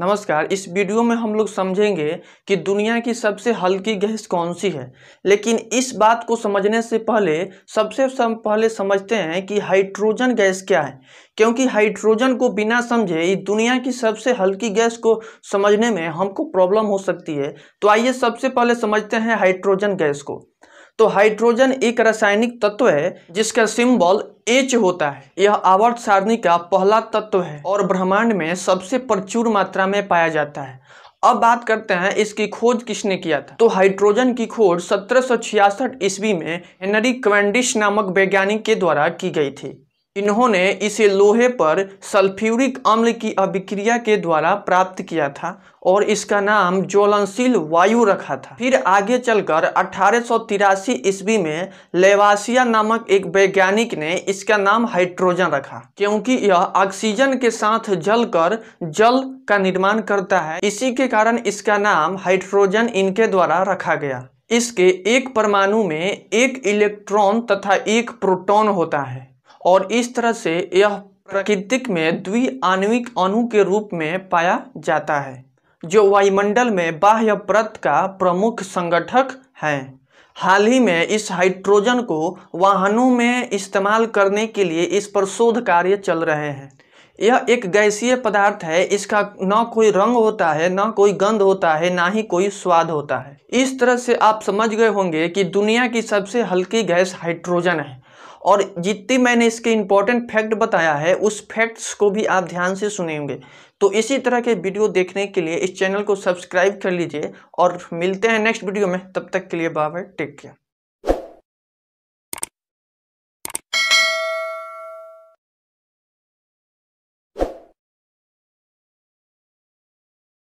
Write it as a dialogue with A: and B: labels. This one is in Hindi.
A: नमस्कार इस वीडियो में हम लोग समझेंगे कि दुनिया की सबसे हल्की गैस कौन सी है लेकिन इस बात को समझने से पहले सबसे सब पहले समझते हैं कि हाइड्रोजन गैस क्या है क्योंकि हाइड्रोजन को बिना समझे इस दुनिया की सबसे हल्की गैस को समझने में हमको प्रॉब्लम हो सकती है तो आइए सबसे पहले समझते हैं हाइड्रोजन गैस को तो हाइड्रोजन एक रासायनिक तत्व है जिसका सिंबल एच होता है यह आवर्त सारणी का पहला तत्व है और ब्रह्मांड में सबसे प्रचुर मात्रा में पाया जाता है अब बात करते हैं इसकी खोज किसने किया था तो हाइड्रोजन की खोज सत्रह ईस्वी में हेनरी क्वेंडिश नामक वैज्ञानिक के द्वारा की गई थी इन्होंने इसे लोहे पर सल्फ्यूरिक अम्ल की अभिक्रिया के द्वारा प्राप्त किया था और इसका नाम ज्वलनशील वायु रखा था फिर आगे चलकर अठारह ईस्वी में लेवासिया नामक एक वैज्ञानिक ने इसका नाम हाइड्रोजन रखा क्योंकि यह ऑक्सीजन के साथ जलकर जल का निर्माण करता है इसी के कारण इसका नाम हाइड्रोजन इनके द्वारा रखा गया इसके एक परमाणु में एक इलेक्ट्रॉन तथा एक प्रोटॉन होता है और इस तरह से यह प्रकृतिक में द्वि आणविक अणु के रूप में पाया जाता है जो वायुमंडल में बाह्य परत का प्रमुख संगठक है हाल ही में इस हाइड्रोजन को वाहनों में इस्तेमाल करने के लिए इस पर शोध कार्य चल रहे हैं यह एक गैसीय पदार्थ है इसका ना कोई रंग होता है न कोई गंध होता है ना ही कोई स्वाद होता है इस तरह से आप समझ गए होंगे कि दुनिया की सबसे हल्की गैस हाइड्रोजन है और जितनी मैंने इसके इंपॉर्टेंट फैक्ट बताया है उस फैक्ट्स को भी आप ध्यान से सुनेंगे तो इसी तरह के वीडियो देखने के लिए इस चैनल को सब्सक्राइब कर लीजिए और मिलते हैं नेक्स्ट वीडियो में तब तक के लिए बाय टेक केयर